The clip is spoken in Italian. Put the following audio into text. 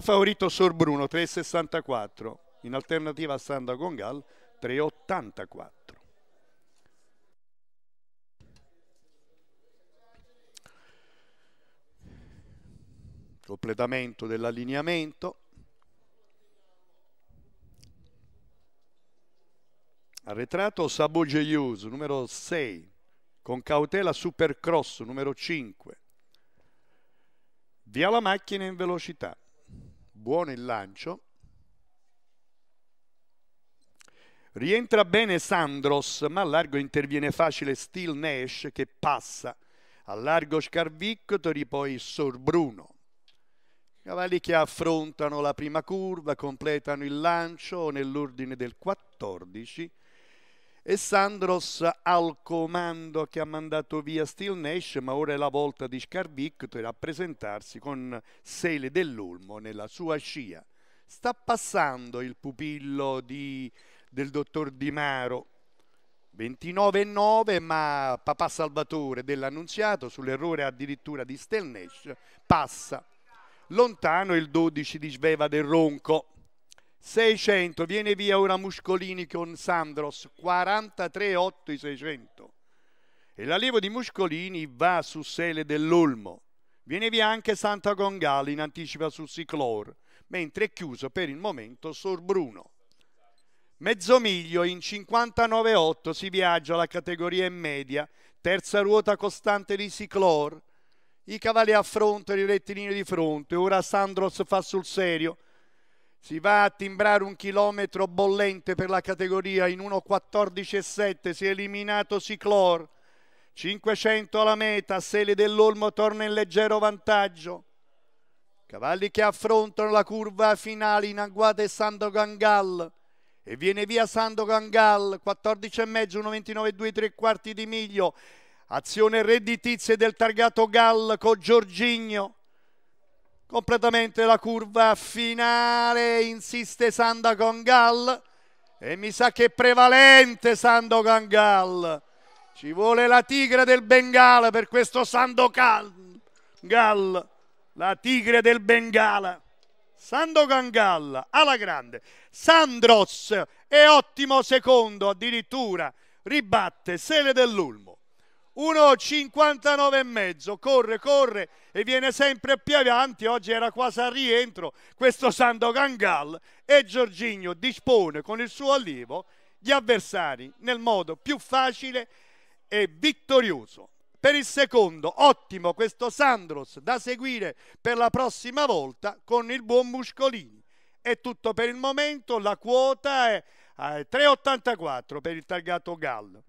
favorito Sor Bruno 3,64 in alternativa a Sanda Gongal 3,84 completamento dell'allineamento arretrato Sabo Geius numero 6 con cautela Supercross numero 5 via la macchina in velocità buono il lancio. Rientra bene Sandros, ma a largo interviene facile Steel Nash che passa. A largo Scarvictori, poi Sorbruno. Cavalli che affrontano la prima curva, completano il lancio nell'ordine del 14 e Sandros al comando che ha mandato via Steel Nash, ma ora è la volta di Scarvictor a presentarsi con Sele dell'Ulmo nella sua scia. Sta passando il pupillo di, del dottor Di Maro, 29-9, ma papà Salvatore dell'annunziato sull'errore addirittura di Stelnesh passa lontano il 12 di Sveva del Ronco 600, viene via ora Muscolini con Sandros, 43,8 i 600. E l'allievo di Muscolini va su Sele dell'Olmo. Viene via anche Santa Gongali in anticipa su Siclor, mentre è chiuso per il momento Sor Bruno. Mezzo miglio in 59,8 si viaggia alla categoria in media, terza ruota costante di Siclor. I cavalli affrontano i rettilini di fronte, ora Sandros fa sul serio, si va a timbrare un chilometro bollente per la categoria in 1.14.7, si è eliminato Siclor. 500 alla meta, Sele dell'Olmo torna in leggero vantaggio. Cavalli che affrontano la curva finale in agguato e Sando Gangal. E viene via Sando Gangal, 14,5, 1,29,2, 3 quarti di miglio. Azione redditizia del targato Gall con Giorgigno completamente la curva finale, insiste Sandokan Gall e mi sa che è prevalente Sandokan Gall. Ci vuole la tigre del Bengala per questo Sandokan Gall, la tigre del Bengala. Sandokan Gall alla grande. Sandros è ottimo secondo addirittura, ribatte Sele dell'Ulmo. 1,59 e mezzo, corre, corre e viene sempre più avanti, oggi era quasi a rientro questo Sando Gangal e Giorginio dispone con il suo allievo gli avversari nel modo più facile e vittorioso. Per il secondo, ottimo questo Sandros da seguire per la prossima volta con il buon Muscolini. È tutto per il momento, la quota è 3,84 eh, per il targato Gallo.